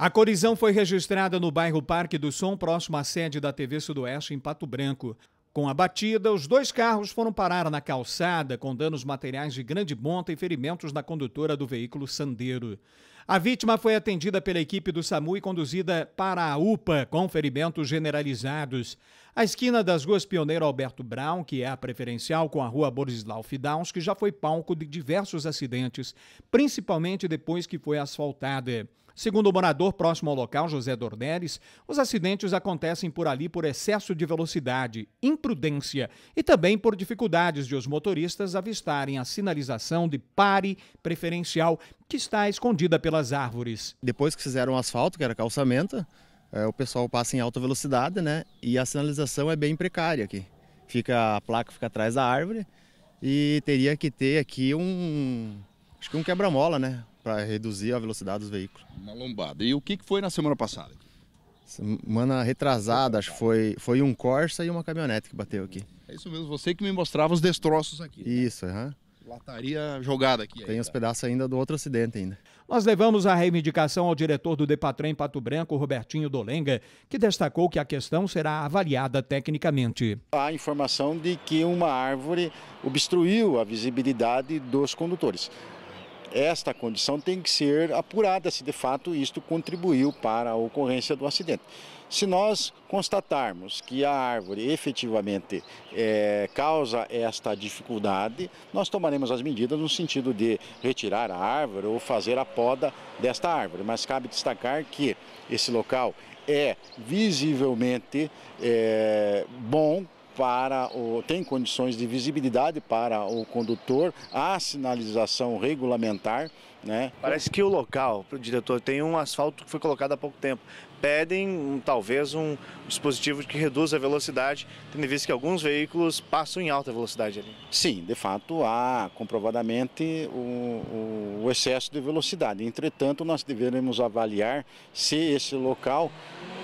A colisão foi registrada no bairro Parque do Som, próximo à sede da TV Sudoeste, em Pato Branco. Com a batida, os dois carros foram parar na calçada, com danos materiais de grande monta e ferimentos na condutora do veículo Sandeiro. A vítima foi atendida pela equipe do SAMU e conduzida para a UPA com ferimentos generalizados. A esquina das ruas Pioneiro Alberto Brown, que é a preferencial com a rua Borislau Fidaus, que já foi palco de diversos acidentes, principalmente depois que foi asfaltada. Segundo o morador próximo ao local, José Dornelles, os acidentes acontecem por ali por excesso de velocidade, imprudência e também por dificuldades de os motoristas avistarem a sinalização de pare preferencial que está escondida pelas árvores. Depois que fizeram o asfalto, que era calçamento, é, o pessoal passa em alta velocidade, né? E a sinalização é bem precária aqui. Fica a placa fica atrás da árvore e teria que ter aqui um acho que um quebra-mola, né, para reduzir a velocidade dos veículos. Uma lombada. E o que foi na semana passada? Semana retrasada, acho que foi, foi um Corsa e uma caminhonete que bateu aqui. É isso mesmo, você que me mostrava os destroços aqui. Né? Isso, aham. Uhum. Lataria jogada aqui. Tem os pedaços ainda do outro acidente ainda. Nós levamos a reivindicação ao diretor do Depatrem Pato Branco, Robertinho Dolenga, que destacou que a questão será avaliada tecnicamente. Há informação de que uma árvore obstruiu a visibilidade dos condutores esta condição tem que ser apurada se de fato isto contribuiu para a ocorrência do acidente. Se nós constatarmos que a árvore efetivamente é, causa esta dificuldade, nós tomaremos as medidas no sentido de retirar a árvore ou fazer a poda desta árvore. Mas cabe destacar que esse local é visivelmente é, bom para o, tem condições de visibilidade para o condutor, há sinalização regulamentar. Né? Parece que o local, o diretor, tem um asfalto que foi colocado há pouco tempo. Pedem um, talvez um dispositivo que reduza a velocidade, tendo visto que alguns veículos passam em alta velocidade ali. Sim, de fato há comprovadamente o, o excesso de velocidade. Entretanto, nós deveremos avaliar se esse local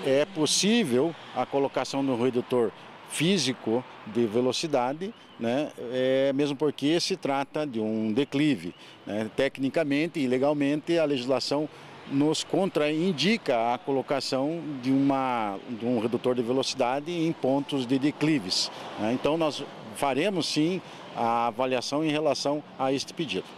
é possível a colocação do redutor físico de velocidade, né? é, mesmo porque se trata de um declive. Né? Tecnicamente e legalmente, a legislação nos contraindica a colocação de, uma, de um redutor de velocidade em pontos de declives. Né? Então, nós faremos sim a avaliação em relação a este pedido.